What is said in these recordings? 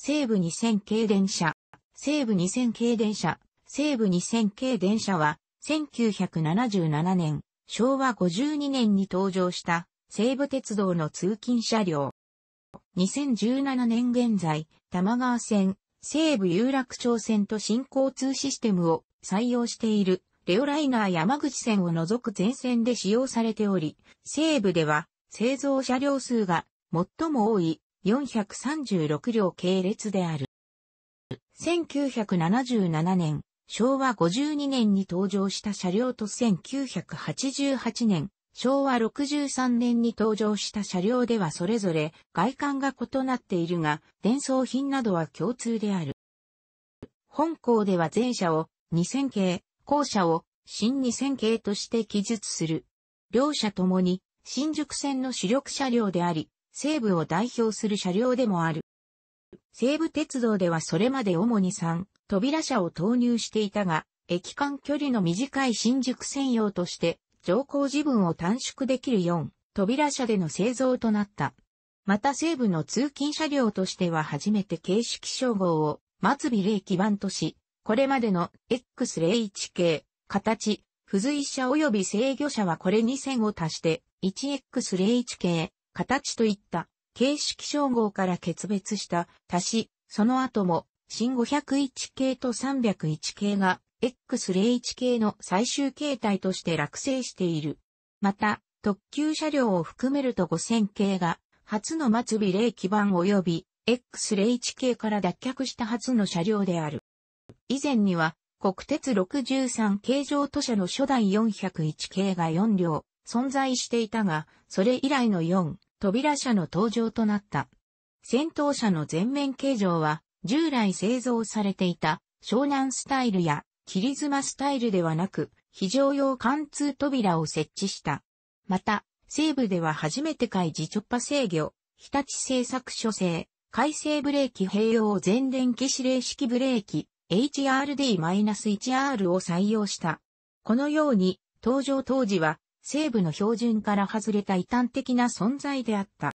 西武2000系電車。西武2000系電車。西武2000系電車は、1977年、昭和52年に登場した西武鉄道の通勤車両。2017年現在、玉川線、西武有楽町線と新交通システムを採用しているレオライナー山口線を除く全線で使用されており、西武では製造車両数が最も多い436両系列である。1977年、昭和52年に登場した車両と1988年、昭和63年に登場した車両ではそれぞれ外観が異なっているが、伝送品などは共通である。本校では前者を2000系、後者を新2000系として記述する。両者ともに新宿線の主力車両であり、西武を代表する車両でもある。西武鉄道ではそれまで主に3扉車を投入していたが、駅間距離の短い新宿専用として、乗降時分を短縮できる4扉車での製造となった。また西部の通勤車両としては初めて形式称号を末尾0基盤とし、これまでの X01 系、形、付随車及び制御車はこれ2線を足して 1X01 系、形といった形式称号から決別した足し、その後も新501系と301系が X01 系の最終形態として落成している。また、特急車両を含めると5000系が初の末尾0基盤及び X01 系から脱却した初の車両である。以前には国鉄63系上都社の初代401系が4両、存在していたが、それ以来の4、扉車の登場となった。戦闘車の全面形状は、従来製造されていた湘南スタイルや切妻スタイルではなく、非常用貫通扉を設置した。また、西部では初めて開示直波制御、日立製作所製、改正ブレーキ併用全電気指令式ブレーキ、HRD-1R を採用した。このように、登場当時は西部の標準から外れた異端的な存在であった。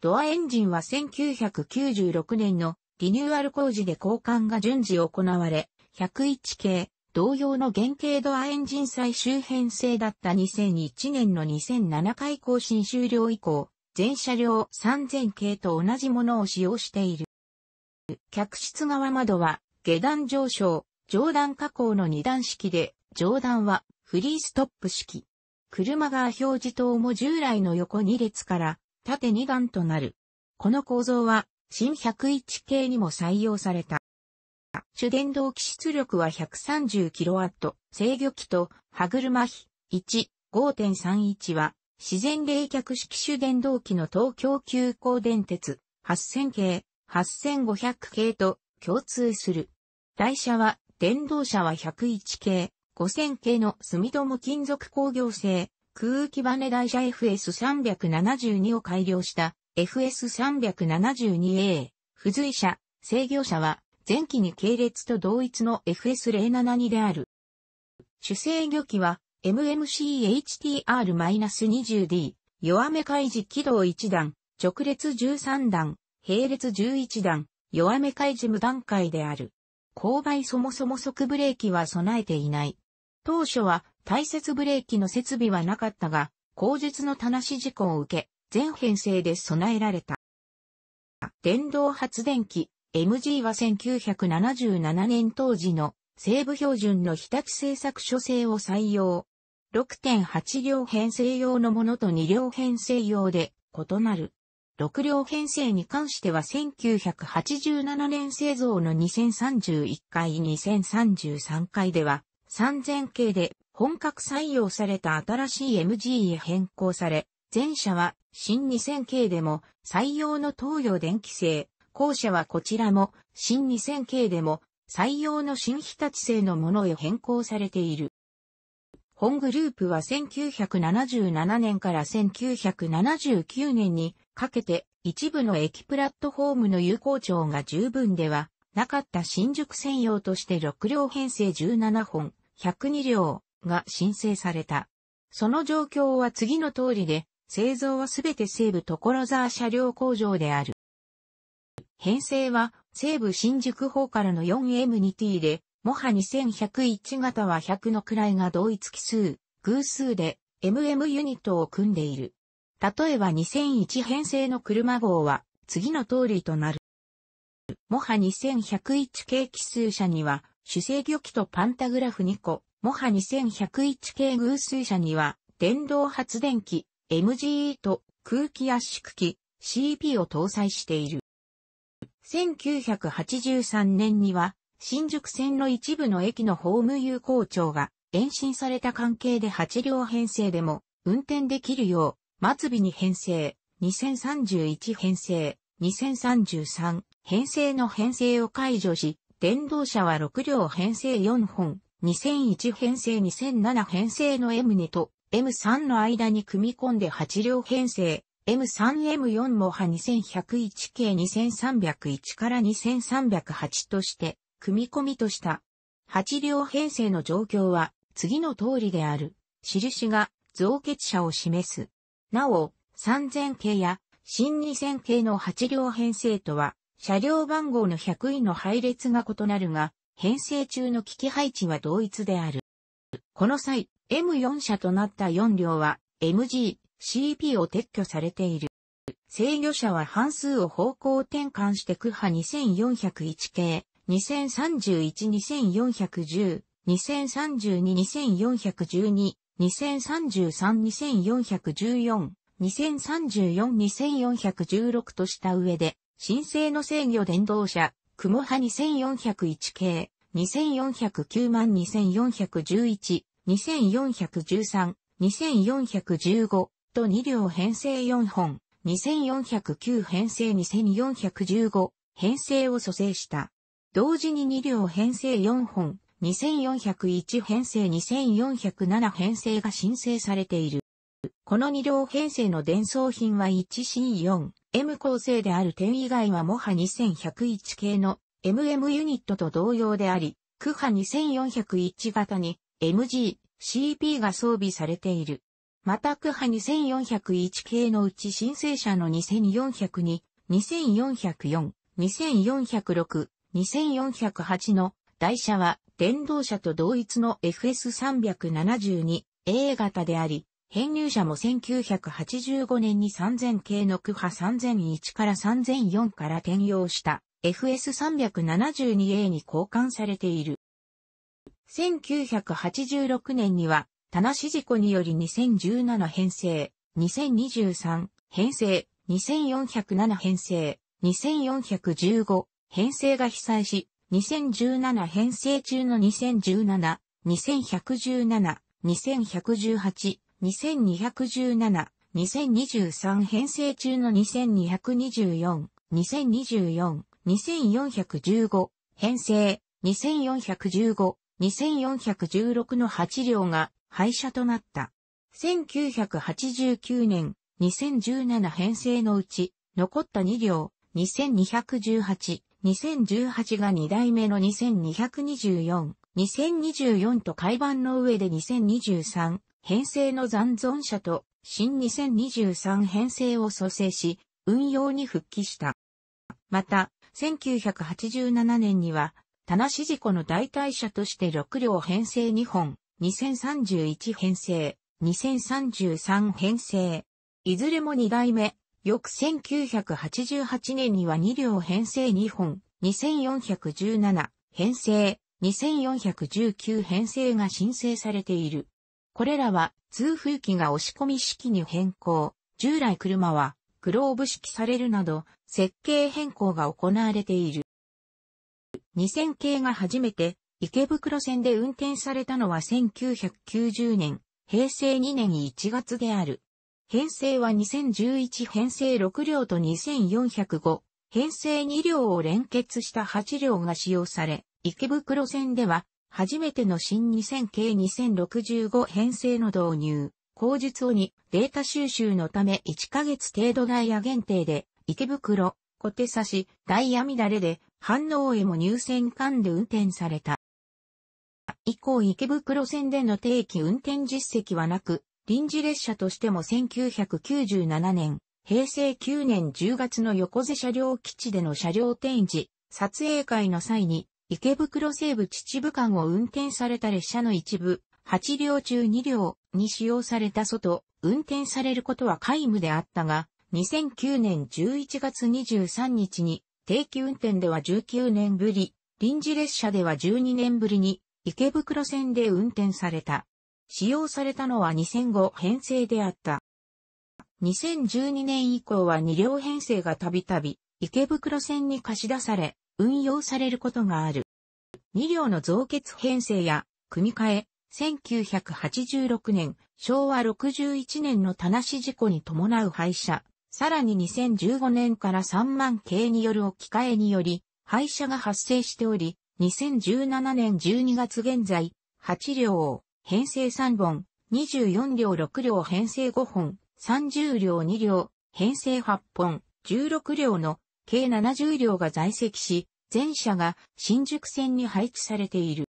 ドアエンジンは1996年のリニューアル工事で交換が順次行われ、101系、同様の原型ドアエンジン最終編成だった2001年の2007回更新終了以降、全車両3000系と同じものを使用している。客室側窓は下段上昇、上段加工の2段式で、上段はフリーストップ式。車側表示灯も従来の横2列から縦2段となる。この構造は新101系にも採用された。主電動機出力は 130kW、制御機と歯車比1、5.31は自然冷却式主電動機の東京急行電鉄8000系、8500系と共通する。台車は電動車は101系、5000系の住友金属工業製空気バネ台車 FS372 を改良した FS372A 付随車制御車は前期に系列と同一の FS072 である。主制御機は MMCHTR-20D 弱め開示軌道1段直列13段並列11段弱め開示無段階である。勾配そもそも即ブレーキは備えていない。当初は大切ブレーキの設備はなかったが、後述の棚し事故を受け、全編成で備えられた。電動発電機 MG は1977年当時の西部標準の日立製作所製を採用。6.8両編成用のものと2両編成用で異なる。6両編成に関しては1987年製造の2031回2033回では3000系で本格採用された新しい MG へ変更され、前者は新2000系でも採用の東洋電気製、後者はこちらも新2000系でも採用の新日立製のものへ変更されている。本グループは1977年から1979年にかけて一部の駅プラットフォームの有効長が十分ではなかった新宿専用として6両編成17本、102両が申請された。その状況は次の通りで、製造はすべて西武所沢車両工場である。編成は西武新宿方からの 4M2T で、モハ2101型は100の位が同一奇数、偶数で MM ユニットを組んでいる。例えば2001編成の車号は次の通りとなる。モハ2101系奇数車には主制御機とパンタグラフ2個、モハ2101系偶数車には、電動発電機、MGE と空気圧縮機、CP を搭載している。1983年には、新宿線の一部の駅のホーム有効庁が延伸された関係で8両編成でも運転できるよう、末尾に編成、2031編成、2033編成の編成を解除し、電動車は6両編成4本、2001編成2007編成の M2 と M3 の間に組み込んで8両編成、M3M4 も派2101系2301から2308として組み込みとした。8両編成の状況は次の通りである。印が増結者を示す。なお、3000系や新2000系の8両編成とは車両番号の100位の配列が異なるが、編成中の機器配置は同一である。この際、M4 車となった4両は MG、CP を撤去されている。制御車は半数を方向転換して区波2401系、2031-2410、2032-2412、2033-2414、2034-2416とした上で、新生の制御電動車、雲波2401系、2409万2411、2413、2415と2両編成4本、2409編成2415編成を蘇生した。同時に2両編成4本、2401編成2407編成が申請されている。この2両編成の伝送品は 1C4、M 構成である点以外はモハ2101系の MM ユニットと同様であり、クハ2401型に MG、CP が装備されている。またクハ2401系のうち申請者の2402、2404、2406、2408の台車は電動車と同一の FS372A 型であり、編入者も1985年に3000系の区波3001から3004から転用した FS372A に交換されている。1986年には、棚指事故により2017編成、2023編成、2407編成、2415編成が被災し、2017編成中の2017、2117、2118、2217、2023編成中の2224、2024、2415、編成、2415、2416の8両が廃車となった。1989年、2017編成のうち、残った2両、2218、2018が2代目の2224、2024と改版の上で2023、編成の残存者と新2023編成を蘇生し、運用に復帰した。また、1987年には、田無事故の代替車として6両編成2本、2031編成、2033編成。いずれも2代目、翌1988年には2両編成2本、2417編成、2419編成が申請されている。これらは通風機が押し込み式に変更。従来車はグローブ式されるなど設計変更が行われている。2000系が初めて池袋線で運転されたのは1990年、平成2年1月である。編成は2011編成6両と2405、編成2両を連結した8両が使用され、池袋線では初めての新 2000K2065 編成の導入、口述をにデータ収集のため1ヶ月程度ダイヤ限定で、池袋、小手差し、ダイヤ乱れで、反応へも入線間で運転された。以降池袋線での定期運転実績はなく、臨時列車としても1997年、平成9年10月の横瀬車両基地での車両展示、撮影会の際に池袋西部秩父間を運転された列車の一部、8両中2両に使用された外、運転されることは皆無であったが、2009年11月23日に、定期運転では19年ぶり、臨時列車では12年ぶりに、池袋線で運転された。使用されたのは2005編成であった。2012年以降は2両編成がたびたび池袋線に貸し出され、運用されることがある。2両の増結編成や組み替え、1986年、昭和61年の田無事故に伴う廃車、さらに2015年から3万系による置き換えにより、廃車が発生しており、2017年12月現在、8両を、編成3本、24両6両編成5本、30両2両、編成8本、16両の計70両が在籍し、全車が新宿線に配置されている。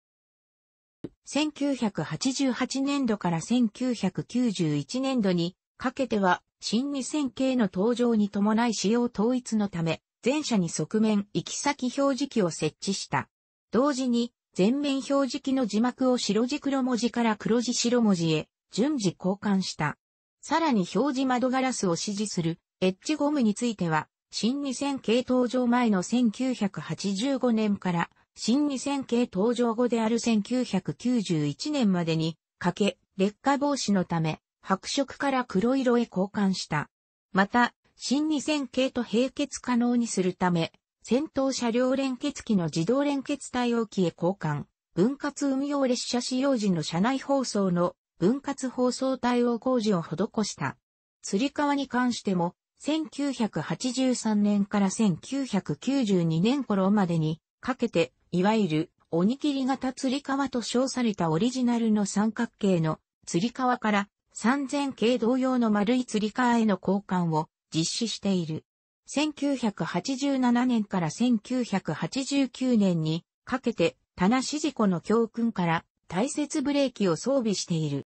1988年度から1991年度にかけては新2000系の登場に伴い仕様統一のため、全車に側面行き先表示器を設置した。同時に、前面表示器の字幕を白字黒文字から黒字白文字へ順次交換した。さらに表示窓ガラスを指示するエッジゴムについては、新2000系登場前の1985年から、新2000系登場後である1991年までに、かけ、劣化防止のため、白色から黒色へ交換した。また、新2000系と並結可能にするため、戦闘車両連結機の自動連結対応機へ交換、分割運用列車使用時の車内放送の分割放送対応工事を施した。釣り革に関しても、1983年から1992年頃までにかけて、いわゆる、おにぎり型釣り革と称されたオリジナルの三角形の釣り革から3000形同様の丸い釣り革への交換を実施している。1987年から1989年にかけて、棚指示庫の教訓から大切ブレーキを装備している。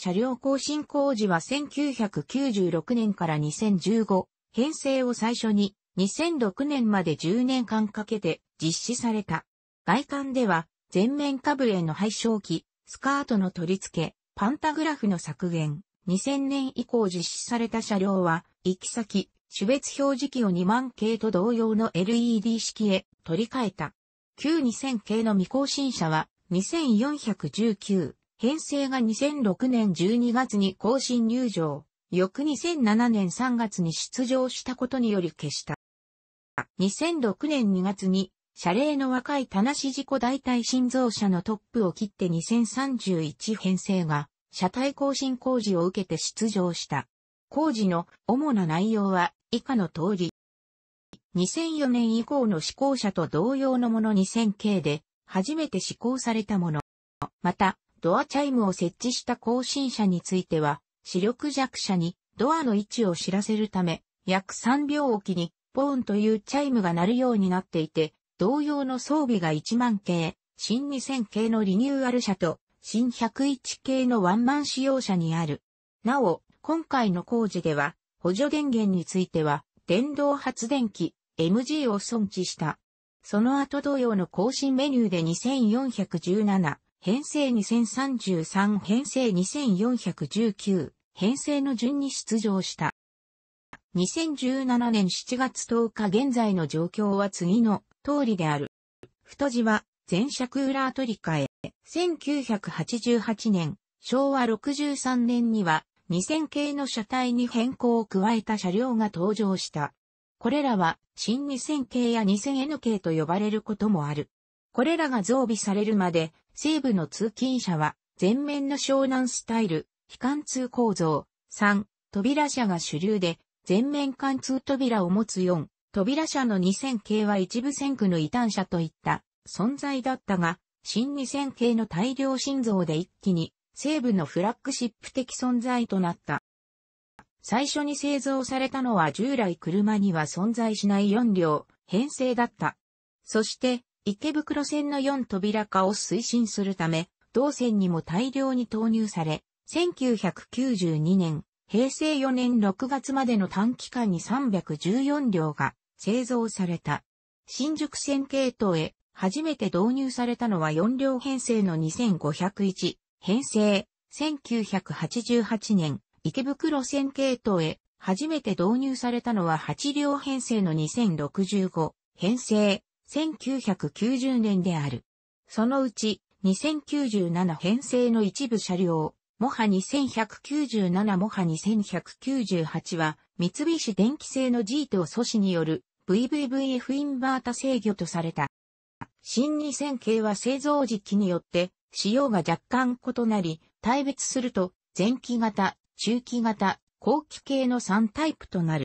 車両更新工事は1996年から2015、編成を最初に2006年まで10年間かけて実施された。外観では、全面下ブへの廃焼機、スカートの取り付け、パンタグラフの削減、2000年以降実施された車両は、行き先、種別表示器を2万系と同様の LED 式へ取り替えた。旧2000系の未更新車は2419、編成が2006年12月に更新入場、翌2007年3月に出場したことにより消した。2006年2月に、謝礼の若い田無事故代替心臓車のトップを切って2031編成が、車体更新工事を受けて出場した。工事の主な内容は以下の通り。2004年以降の施行者と同様のもの2000系で初めて施行されたもの。また、ドアチャイムを設置した更新車については、視力弱者にドアの位置を知らせるため、約3秒おきにポーンというチャイムが鳴るようになっていて、同様の装備が1万系、新2000系のリニューアル車と、新101系のワンマン使用車にある。なお、今回の工事では、補助電源については、電動発電機 MG を存置した。その後同様の更新メニューで2417、編成2033、編成2419、編成の順に出場した。2017年7月10日現在の状況は次の通りである。太字は前車クーラー取り替え、1988年、昭和63年には2000系の車体に変更を加えた車両が登場した。これらは新2000系や 2000N 系と呼ばれることもある。これらが増備されるまで、西部の通勤車は、前面の湘南スタイル、非貫通構造、3、扉車が主流で、前面貫通扉を持つ4、扉車の2000系は一部線区の異端車といった存在だったが、新2000系の大量心臓で一気に西部のフラッグシップ的存在となった。最初に製造されたのは従来車には存在しない4両編成だった。そして池袋線の4扉化を推進するため、同線にも大量に投入され、1992年、平成4年6月までの短期間に314両が製造された。新宿線系統へ初めて導入されたのは4両編成の2501編成1988年池袋線系統へ初めて導入されたのは8両編成の2065編成1990年である。そのうち、2097編成の一部車両、モハ2197モハ2198は、三菱電機製のジトを素子による VVVF インバータ制御とされた。新2000系は製造時期によって仕様が若干異なり、対別すると前期型、中期型、後期系の3タイプとなる。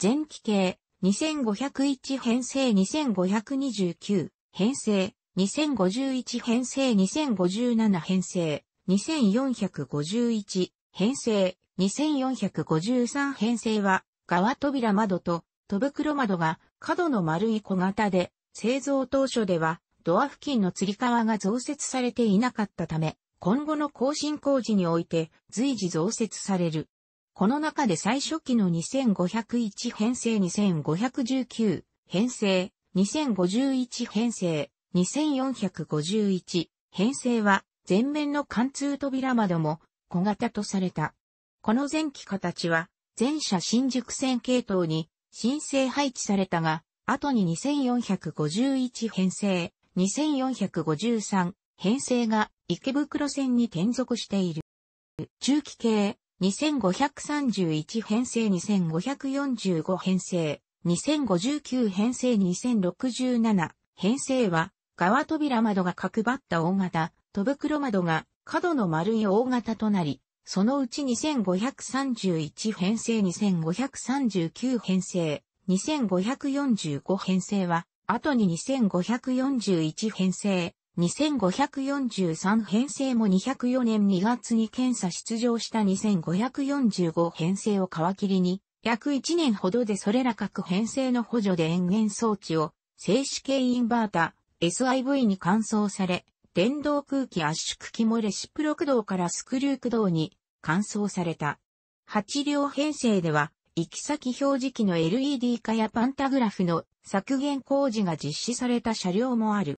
前期系、2501編成2529編成2051編成2057編成2451編成2453編成は側扉窓と戸袋窓が角の丸い小型で製造当初ではドア付近の吊り革が増設されていなかったため今後の更新工事において随時増設される。この中で最初期の2501編成2519編成2051編成2451編成は前面の貫通扉窓も小型とされた。この前期形は前者新宿線系統に新生配置されたが、後に2451編成2453編成が池袋線に転属している。中期系2531編成2545編成、2059編成2067編成は、側扉窓が角張った大型、戸袋窓が角の丸い大型となり、そのうち2531編成2539編成、2545編成は、後に2541編成、2543編成も204年2月に検査出場した2545編成を皮切りに、約1年ほどでそれら各編成の補助で延々装置を静止系インバータ SIV に換装され、電動空気圧縮機もレシプロ駆動からスクリュー駆動に換装された。8両編成では、行き先表示器の LED 化やパンタグラフの削減工事が実施された車両もある。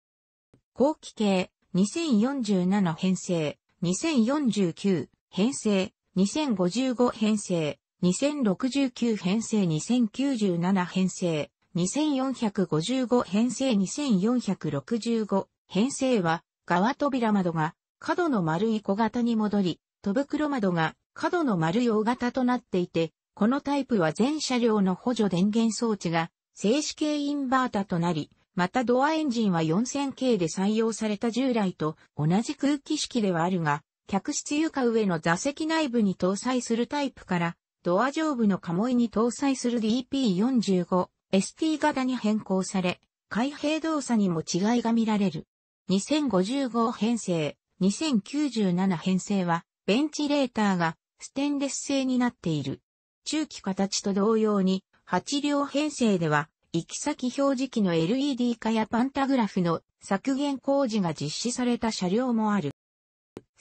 後期系、2047編成、2049編成、2055編成、2069編成、2097編成、2455編成、2465編成は、側扉窓が角の丸い小型に戻り、戸袋窓が角の丸い大型となっていて、このタイプは全車両の補助電源装置が静止系インバータとなり、またドアエンジンは 4000K で採用された従来と同じ空気式ではあるが、客室床上の座席内部に搭載するタイプから、ドア上部のモイに搭載する DP45、ST 型に変更され、開閉動作にも違いが見られる。2055編成、2097編成は、ベンチレーターがステンレス製になっている。中期形と同様に、8両編成では、行き先表示器の LED 化やパンタグラフの削減工事が実施された車両もある。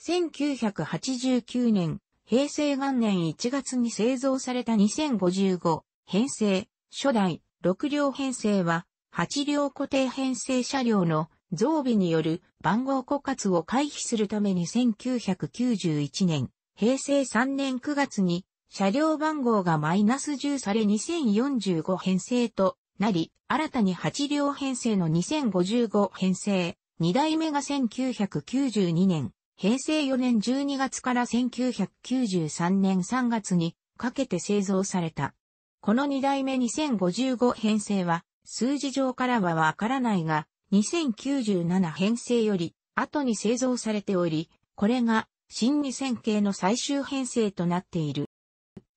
1989年、平成元年1月に製造された2055編成、初代6両編成は8両固定編成車両の増備による番号枯渇を回避するために1991年、平成3年9月に車両番号がマイナス10され2045編成となり、新たに8両編成の2055編成、2代目が1992年、平成4年12月から1993年3月にかけて製造された。この2代目2055編成は、数字上からはわからないが、2097編成より後に製造されており、これが新2000系の最終編成となっている。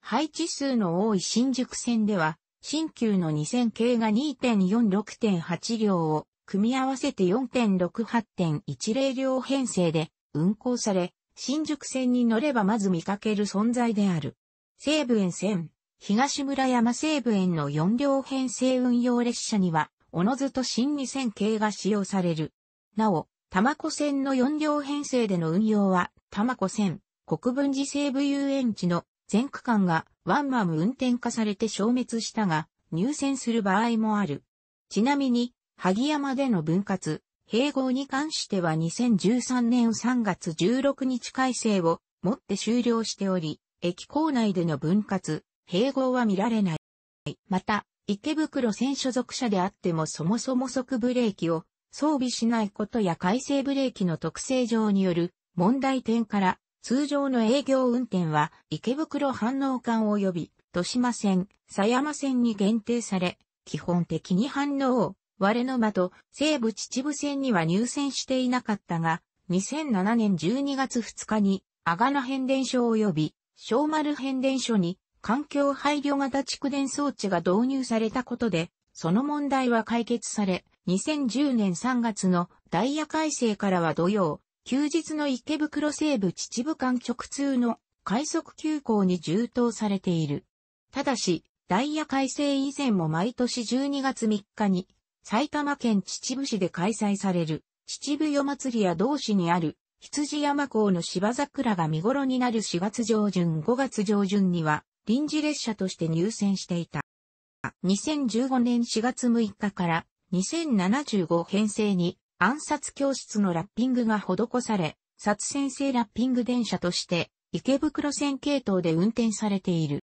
配置数の多い新宿線では、新旧の2000系が2.46.8両を組み合わせて4.68.10両編成で運行され、新宿線に乗ればまず見かける存在である。西武沿線、東村山西武園の4両編成運用列車には、おのずと新2000系が使用される。なお、玉子線の4両編成での運用は、玉子線、国分寺西部遊園地の全区間がワンマム運転化されて消滅したが、入線する場合もある。ちなみに、萩山での分割、併合に関しては2013年3月16日改正をもって終了しており、駅構内での分割、併合は見られない。また、池袋線所属者であってもそもそも即ブレーキを装備しないことや改正ブレーキの特性上による問題点から通常の営業運転は池袋反応管及び豊島線、狭山線に限定され、基本的に反応を、我の間と西武秩父線には入線していなかったが、2007年12月2日に、阿賀野変電所及び小丸変電所に環境配慮型蓄電装置が導入されたことで、その問題は解決され、2010年3月のダイヤ改正からは土曜、休日の池袋西部秩父間直通の快速急行に充当されている。ただし、ダイヤ改正以前も毎年12月3日に、埼玉県秩父市で開催される、秩父夜祭りや同市にある、羊山港の芝桜が見頃になる4月上旬5月上旬には、臨時列車として入線していた。2015年4月6日から2075編成に暗殺教室のラッピングが施され、殺戦制ラッピング電車として池袋線系統で運転されている。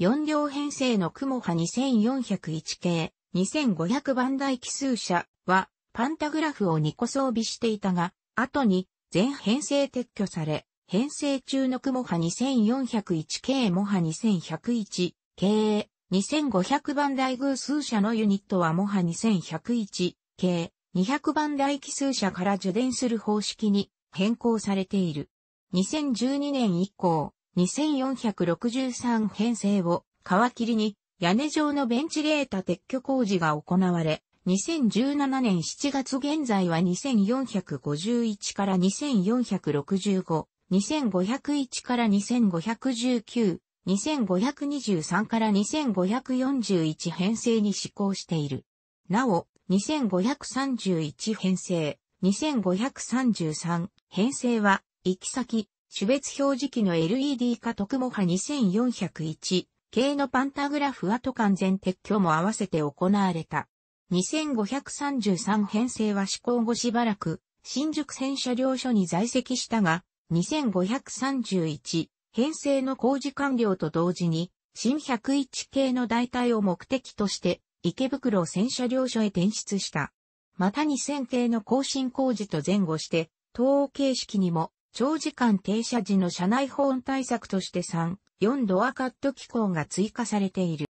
4両編成の雲波2401系2500番台奇数車はパンタグラフを2個装備していたが、後に全編成撤去され、編成中の雲波2401系モハ2101系2500番台偶数車のユニットはモハ2101系200番台奇数社から受電する方式に変更されている。2012年以降、2463編成を皮切りに屋根上のベンチレータ撤去工事が行われ、2017年7月現在は2451から2465、2501から2519、2523から2541編成に施行している。なお、2531編成、2533編成は、行き先、種別表示器の LED 化特模波2401系のパンタグラフ跡完全撤去も合わせて行われた。2533編成は施行後しばらく、新宿線車両所に在籍したが、2531編成の工事完了と同時に、新101系の代替を目的として、池袋戦車両所へ転出した。また2000系の更新工事と前後して、東欧形式にも長時間停車時の車内保温対策として3、4ドアカット機構が追加されている。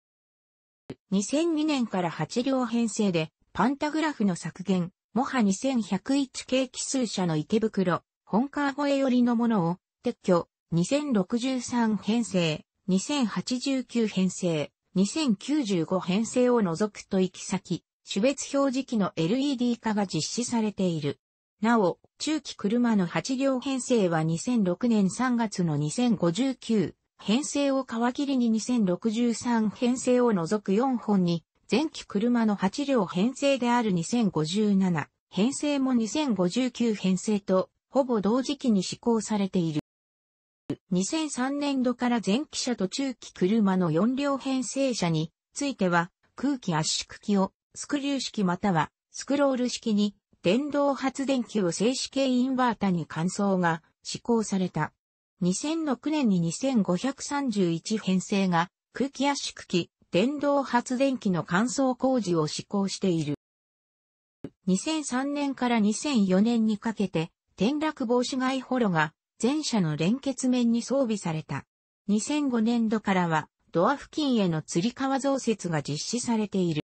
2002年から8両編成で、パンタグラフの削減、モハ2101系奇数車の池袋、本川越寄りのものを、撤去、2063編成、2089編成、2095編成を除くと行き先、種別表示器の LED 化が実施されている。なお、中期車の8両編成は2006年3月の2059編成を皮切りに2063編成を除く4本に、前期車の8両編成である2057編成も2059編成と、ほぼ同時期に施行されている。2003年度から前期車と中期車の4両編成車については空気圧縮機をスクリュー式またはスクロール式に電動発電機を静止系インバータに換装が施行された。2006年に2531編成が空気圧縮機電動発電機の換装工事を施行している。2003年から2004年にかけて転落防止外ホロが全車の連結面に装備された。2005年度からは、ドア付近への釣り革増設が実施されている。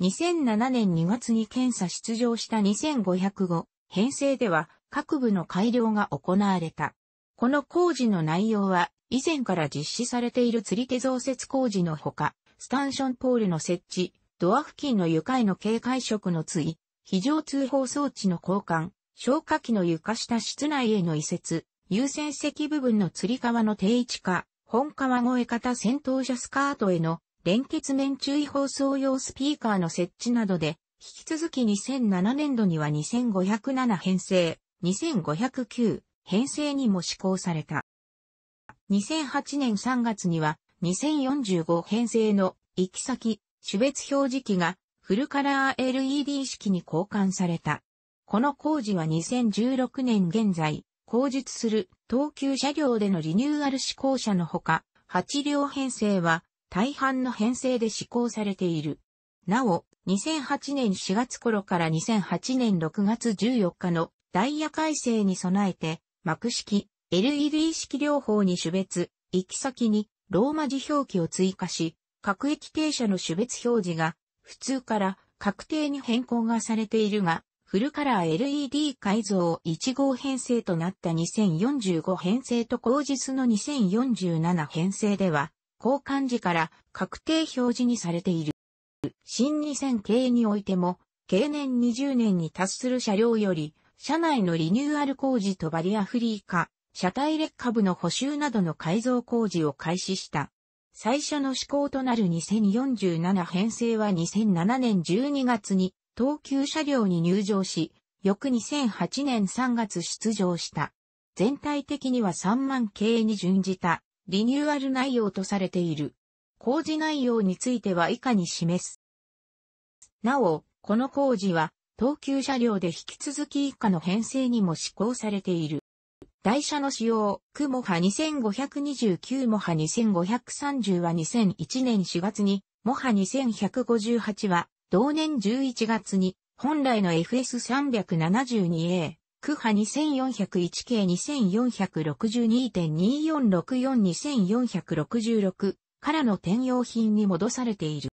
2007年2月に検査出場した2505編成では各部の改良が行われた。この工事の内容は以前から実施されている釣り手増設工事のほか、スタンションポールの設置、ドア付近の床への警戒色の追、非常通報装置の交換、消火器の床下室内への移設、優先席部分の吊り革の定位置化、本革越型戦闘車スカートへの連結面注意放送用スピーカーの設置などで、引き続き2007年度には2507編成、2509編成にも施行された。2008年3月には2045編成の行き先、種別表示器がフルカラー LED 式に交換された。この工事は2016年現在、後述する東急車両でのリニューアル施行車のほか、8両編成は大半の編成で施行されている。なお、2008年4月頃から2008年6月14日のダイヤ改正に備えて、幕式、LED 式両方に種別、行き先にローマ字表記を追加し、各駅停車の種別表示が普通から確定に変更がされているが、フルカラー LED 改造1号編成となった2045編成と後日の2047編成では、交換時から確定表示にされている。新2000系においても、経年20年に達する車両より、車内のリニューアル工事とバリアフリー化、車体劣化部の補修などの改造工事を開始した。最初の施行となる2047編成は2007年12月に東急車両に入場し、翌2008年3月出場した。全体的には3万系に準じたリニューアル内容とされている。工事内容については以下に示す。なお、この工事は東急車両で引き続き以下の編成にも施行されている。台車の使用、クモハ2529モハ2530は2001年4月に、モハ2158は同年11月に本来の FS372A、クハ 2401K2462.24642466 からの転用品に戻されている。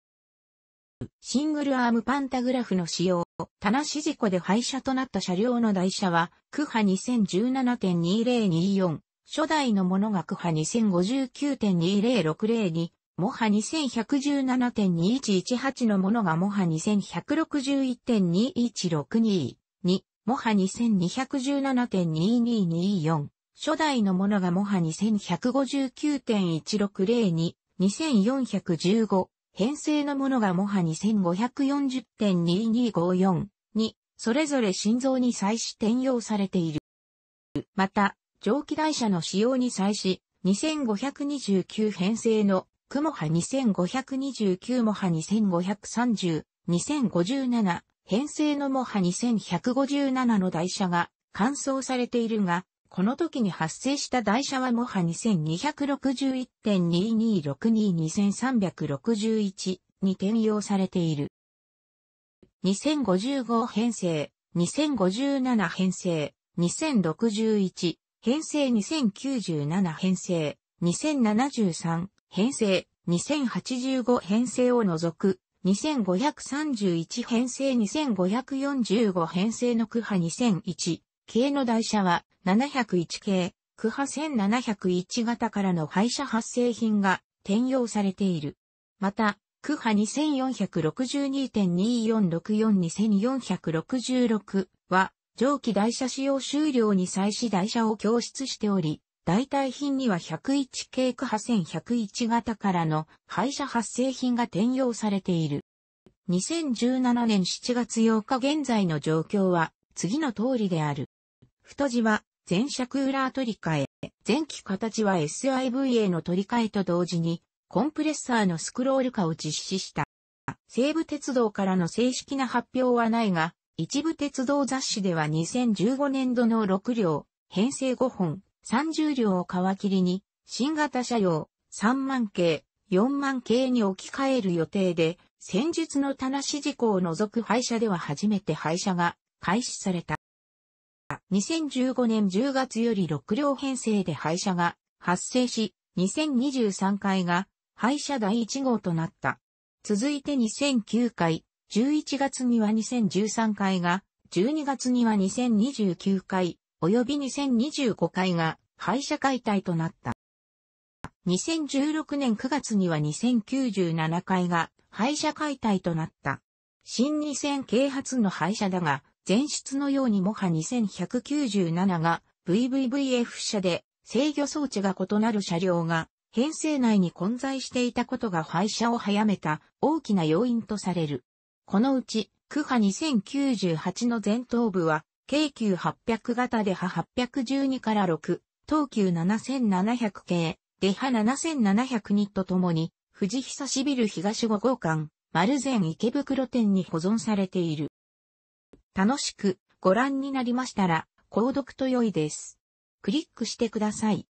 シングルアームパンタグラフの使用、棚指事故で廃車となった車両の台車は、クハ2017.2024、初代のものがクハ2059.2060にもは2117.2118のものがもは2161.2162、に、もは2217.2224、初代のものがもは2159.1602、2415、編成のものがもは2540.2254、にそれぞれ心臓に際し転用されている。また、蒸気台車の使用に際し、2529編成のクモハ2529モハ2530、2057、編成のモハ2157の台車が乾燥されているが、この時に発生した台車はモハ2261.22622361に転用されている。2055編成、2057編成、2061編成2097編成、2073編成、2085編成を除く、2531編成2545編成の区波2001系の台車は701系、区波1701型からの廃車発生品が転用されている。また、区波2462.24642466は、蒸気台車使用終了に際し台車を供出しており、代替品には101系区派1101型からの廃車発生品が転用されている。2017年7月8日現在の状況は次の通りである。太字は前尺裏取り替え、前期形は SIV への取り替えと同時にコンプレッサーのスクロール化を実施した。西武鉄道からの正式な発表はないが、一部鉄道雑誌では2015年度の6両、編成5本、30両を皮切りに、新型車用、3万系、4万系に置き換える予定で、戦術の棚指事故を除く廃車では初めて廃車が開始された。2015年10月より6両編成で廃車が発生し、2023回が廃車第1号となった。続いて2009回、11月には2013回が、12月には2029回、及び2025回が廃車解体となった。2016年9月には2097回が廃車解体となった。新2000啓発の廃車だが、前出のようにモハ2197が VVVF 車で制御装置が異なる車両が編成内に混在していたことが廃車を早めた大きな要因とされる。このうち、クハ2098の前頭部は京急800型で派812から6、東急7700系、で派7702とともに、富士久しビル東5号館、丸善池袋店に保存されている。楽しくご覧になりましたら、購読と良いです。クリックしてください。